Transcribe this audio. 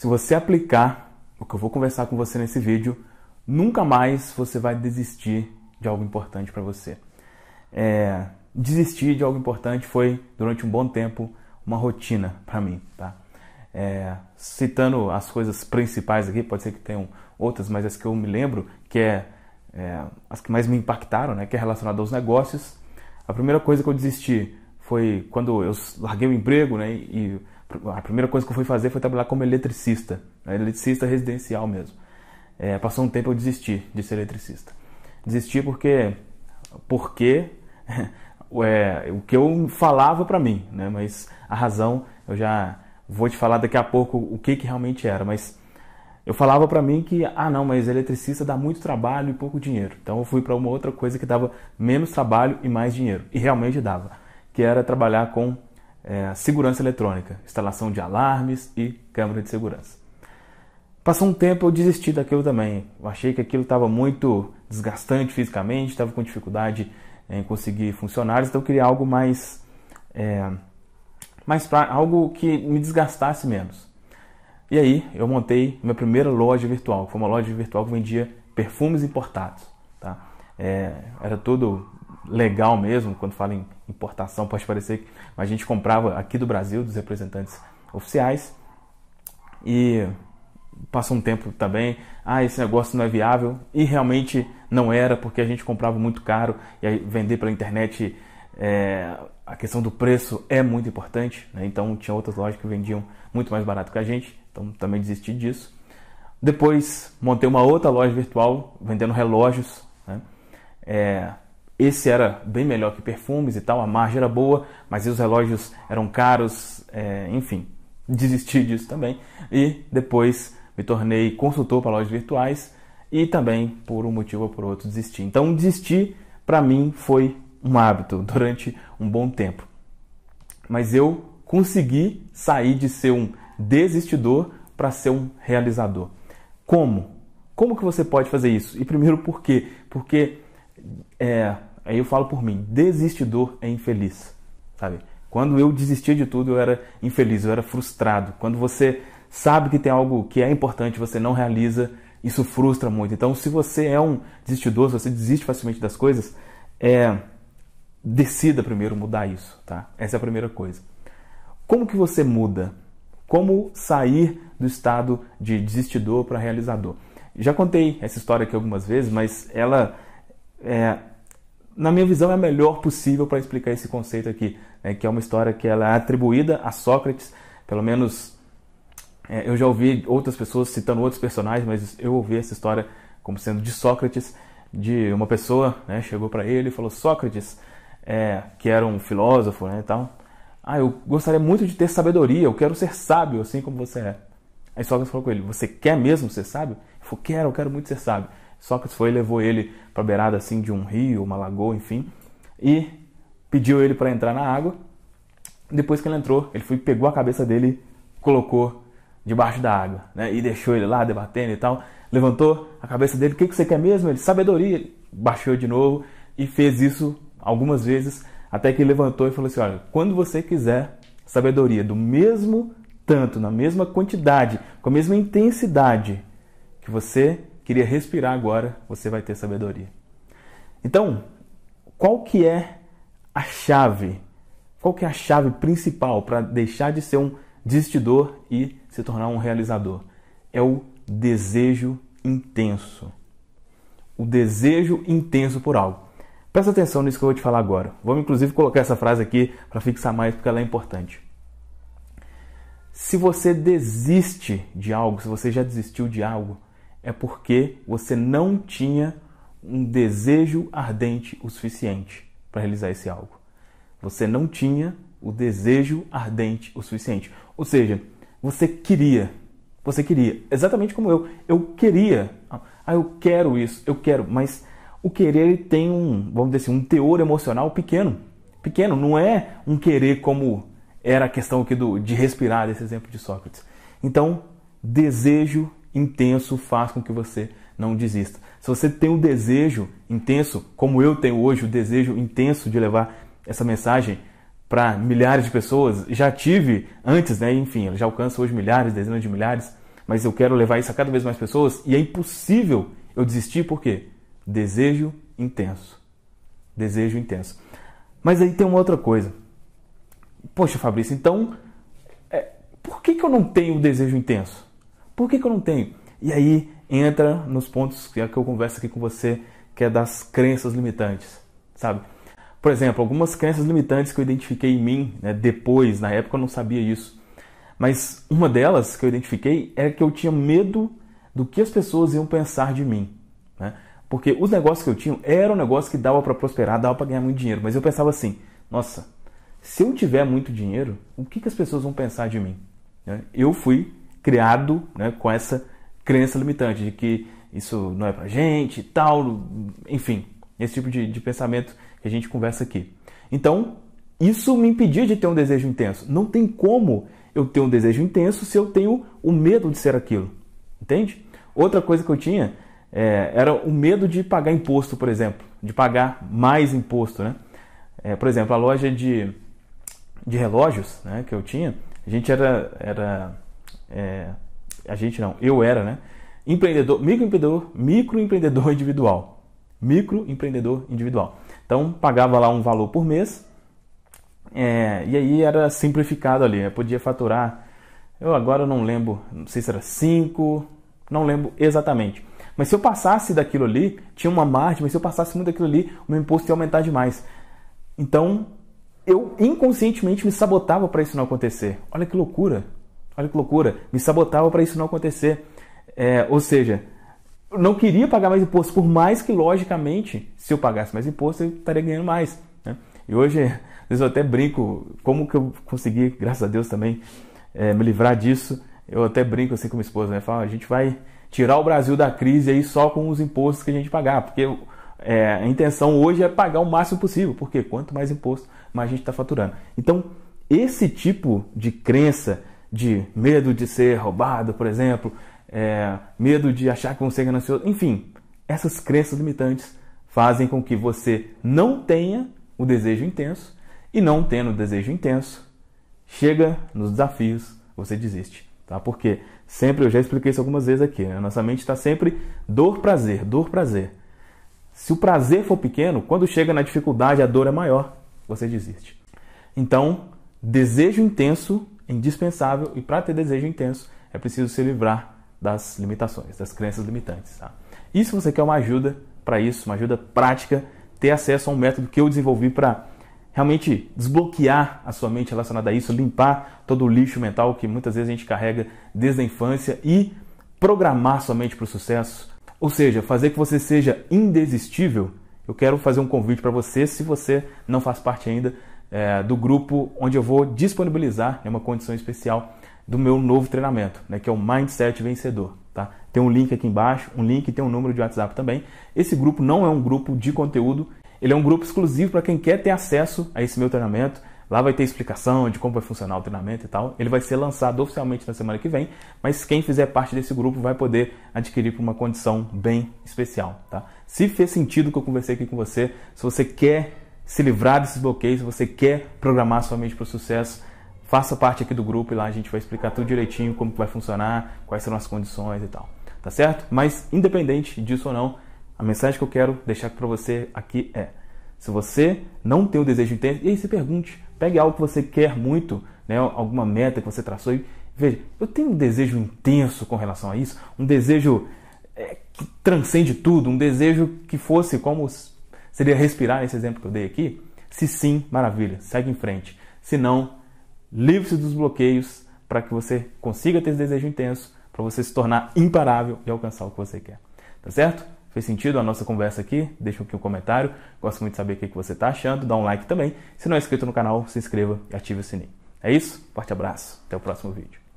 Se você aplicar o que eu vou conversar com você nesse vídeo, nunca mais você vai desistir de algo importante para você. É, desistir de algo importante foi, durante um bom tempo, uma rotina para mim. Tá? É, citando as coisas principais aqui, pode ser que tenham outras, mas as que eu me lembro, que é, é as que mais me impactaram, né, que é relacionado aos negócios. A primeira coisa que eu desisti foi quando eu larguei o emprego né, e a primeira coisa que eu fui fazer foi trabalhar como eletricista, né, eletricista residencial mesmo. É, passou um tempo eu desisti de ser eletricista. Desisti porque, porque é, o que eu falava para mim, né? mas a razão eu já vou te falar daqui a pouco o que, que realmente era, mas eu falava para mim que, ah não, mas eletricista dá muito trabalho e pouco dinheiro. Então eu fui para uma outra coisa que dava menos trabalho e mais dinheiro. E realmente dava, que era trabalhar com é, segurança eletrônica, instalação de alarmes e câmera de segurança. Passou um tempo eu desisti daquilo também. Eu achei que aquilo estava muito desgastante fisicamente, estava com dificuldade em conseguir funcionários, então eu queria algo mais, é, mais pra, algo que me desgastasse menos. E aí eu montei minha primeira loja virtual, que foi uma loja virtual que vendia perfumes importados. Tá? É, era todo legal mesmo, quando fala em importação, pode parecer que a gente comprava aqui do Brasil, dos representantes oficiais, e passou um tempo também, ah, esse negócio não é viável, e realmente não era, porque a gente comprava muito caro, e aí vender pela internet, é, a questão do preço é muito importante, né? então tinha outras lojas que vendiam muito mais barato que a gente, então também desisti disso. Depois montei uma outra loja virtual vendendo relógios, né? é, esse era bem melhor que perfumes e tal, a margem era boa, mas os relógios eram caros, é, enfim, desisti disso também. E depois me tornei consultor para lojas virtuais e também, por um motivo ou por outro, desisti. Então, desistir para mim foi um hábito durante um bom tempo. Mas eu consegui sair de ser um desistidor para ser um realizador. Como? Como que você pode fazer isso? E primeiro, por quê? Porque é, Aí eu falo por mim, desistidor é infeliz, sabe? Quando eu desistia de tudo, eu era infeliz, eu era frustrado. Quando você sabe que tem algo que é importante, você não realiza, isso frustra muito. Então, se você é um desistidor, se você desiste facilmente das coisas, é, decida primeiro mudar isso, tá? Essa é a primeira coisa. Como que você muda? Como sair do estado de desistidor para realizador? Já contei essa história aqui algumas vezes, mas ela é, na minha visão, é a melhor possível para explicar esse conceito aqui, né, que é uma história que ela é atribuída a Sócrates, pelo menos é, eu já ouvi outras pessoas citando outros personagens, mas eu ouvi essa história como sendo de Sócrates, de uma pessoa né, chegou para ele e falou, Sócrates, é, que era um filósofo né, e tal, ah, eu gostaria muito de ter sabedoria, eu quero ser sábio, assim como você é. Aí Sócrates falou com ele, você quer mesmo ser sábio? Ele falou, quero, eu quero muito ser sábio. Sócrates foi e levou ele para a beirada assim de um rio, uma lagoa, enfim, e pediu ele para entrar na água. Depois que ele entrou, ele foi pegou a cabeça dele, colocou debaixo da água, né? E deixou ele lá debatendo e tal. Levantou a cabeça dele, o que, que você quer mesmo? Ele, sabedoria. Ele baixou de novo e fez isso algumas vezes, até que ele levantou e falou assim: olha, quando você quiser sabedoria do mesmo tanto, na mesma quantidade, com a mesma intensidade que você queria respirar agora, você vai ter sabedoria. Então, qual que é a chave? Qual que é a chave principal para deixar de ser um desistidor e se tornar um realizador? É o desejo intenso. O desejo intenso por algo. Presta atenção nisso que eu vou te falar agora. Vamos inclusive colocar essa frase aqui para fixar mais porque ela é importante. Se você desiste de algo, se você já desistiu de algo, é porque você não tinha um desejo ardente o suficiente para realizar esse algo. Você não tinha o desejo ardente o suficiente. Ou seja, você queria, você queria, exatamente como eu. Eu queria, ah, eu quero isso, eu quero, mas o querer tem um, vamos dizer assim, um teor emocional pequeno. Pequeno, não é um querer como era a questão aqui do, de respirar, desse exemplo de Sócrates. Então, desejo intenso faz com que você não desista. Se você tem um desejo intenso, como eu tenho hoje, o desejo intenso de levar essa mensagem para milhares de pessoas, já tive antes, né? Enfim, já alcanço hoje milhares, dezenas de milhares, mas eu quero levar isso a cada vez mais pessoas e é impossível eu desistir por quê? Desejo intenso. Desejo intenso. Mas aí tem uma outra coisa. Poxa, Fabrício, então é, por que, que eu não tenho o desejo intenso? Por que, que eu não tenho? E aí entra nos pontos é que eu converso aqui com você, que é das crenças limitantes, sabe? Por exemplo, algumas crenças limitantes que eu identifiquei em mim né, depois, na época eu não sabia isso. Mas uma delas que eu identifiquei é que eu tinha medo do que as pessoas iam pensar de mim. Né? Porque os negócios que eu tinha eram um negócio que dava para prosperar, dava para ganhar muito dinheiro. Mas eu pensava assim: nossa, se eu tiver muito dinheiro, o que, que as pessoas vão pensar de mim? Né? Eu fui criado né, com essa crença limitante de que isso não é pra gente, tal, enfim, esse tipo de, de pensamento que a gente conversa aqui. Então, isso me impedia de ter um desejo intenso. Não tem como eu ter um desejo intenso se eu tenho o medo de ser aquilo, entende? Outra coisa que eu tinha é, era o medo de pagar imposto, por exemplo, de pagar mais imposto, né? É, por exemplo, a loja de, de relógios né, que eu tinha, a gente era, era é, a gente não, eu era, né? Empreendedor, microempreendedor, microempreendedor individual. Microempreendedor individual. Então, pagava lá um valor por mês. É, e aí era simplificado ali, né? podia faturar. Eu agora não lembro, não sei se era 5, não lembro exatamente. Mas se eu passasse daquilo ali, tinha uma margem, mas se eu passasse muito daquilo ali, o meu imposto ia aumentar demais. Então, eu inconscientemente me sabotava para isso não acontecer. Olha que loucura. Olha que loucura, me sabotava para isso não acontecer. É, ou seja, eu não queria pagar mais imposto, por mais que logicamente, se eu pagasse mais imposto, eu estaria ganhando mais. Né? E hoje, às vezes eu até brinco, como que eu consegui, graças a Deus também, é, me livrar disso. Eu até brinco assim com minha esposa, né? Falo, a gente vai tirar o Brasil da crise aí só com os impostos que a gente pagar, porque é, a intenção hoje é pagar o máximo possível, porque quanto mais imposto, mais a gente está faturando. Então, esse tipo de crença de medo de ser roubado, por exemplo, é, medo de achar que vão ser ganancioso, enfim, essas crenças limitantes fazem com que você não tenha o desejo intenso e não tendo o desejo intenso, chega nos desafios, você desiste, tá? Porque sempre eu já expliquei isso algumas vezes aqui, né? nossa mente está sempre dor prazer, dor prazer. Se o prazer for pequeno, quando chega na dificuldade a dor é maior, você desiste. Então, desejo intenso indispensável e para ter desejo intenso é preciso se livrar das limitações, das crenças limitantes. Tá? E se você quer uma ajuda para isso, uma ajuda prática, ter acesso a um método que eu desenvolvi para realmente desbloquear a sua mente relacionada a isso, limpar todo o lixo mental que muitas vezes a gente carrega desde a infância e programar sua mente para o sucesso, ou seja, fazer que você seja indesistível. Eu quero fazer um convite para você, se você não faz parte ainda é, do grupo onde eu vou disponibilizar, é uma condição especial, do meu novo treinamento, né, que é o Mindset Vencedor. Tá? Tem um link aqui embaixo, um link e tem um número de WhatsApp também. Esse grupo não é um grupo de conteúdo, ele é um grupo exclusivo para quem quer ter acesso a esse meu treinamento. Lá vai ter explicação de como vai funcionar o treinamento e tal. Ele vai ser lançado oficialmente na semana que vem, mas quem fizer parte desse grupo vai poder adquirir por uma condição bem especial, tá? Se fez sentido o que eu conversei aqui com você, se você quer se livrar desses bloqueios, se você quer programar sua mente para o sucesso, faça parte aqui do grupo e lá a gente vai explicar tudo direitinho como vai funcionar, quais serão as condições e tal. Tá certo? Mas independente disso ou não, a mensagem que eu quero deixar para você aqui é: se você não tem o desejo intenso, e aí se pergunte, pegue algo que você quer muito, né, alguma meta que você traçou e veja, eu tenho um desejo intenso com relação a isso, um desejo é, que transcende tudo, um desejo que fosse como Seria respirar nesse exemplo que eu dei aqui? Se sim, maravilha, segue em frente. Se não, livre-se dos bloqueios para que você consiga ter esse desejo intenso, para você se tornar imparável e alcançar o que você quer. Tá certo? Fez sentido a nossa conversa aqui? Deixa aqui um comentário. Gosto muito de saber o que você está achando. Dá um like também. Se não é inscrito no canal, se inscreva e ative o sininho. É isso? Forte abraço. Até o próximo vídeo.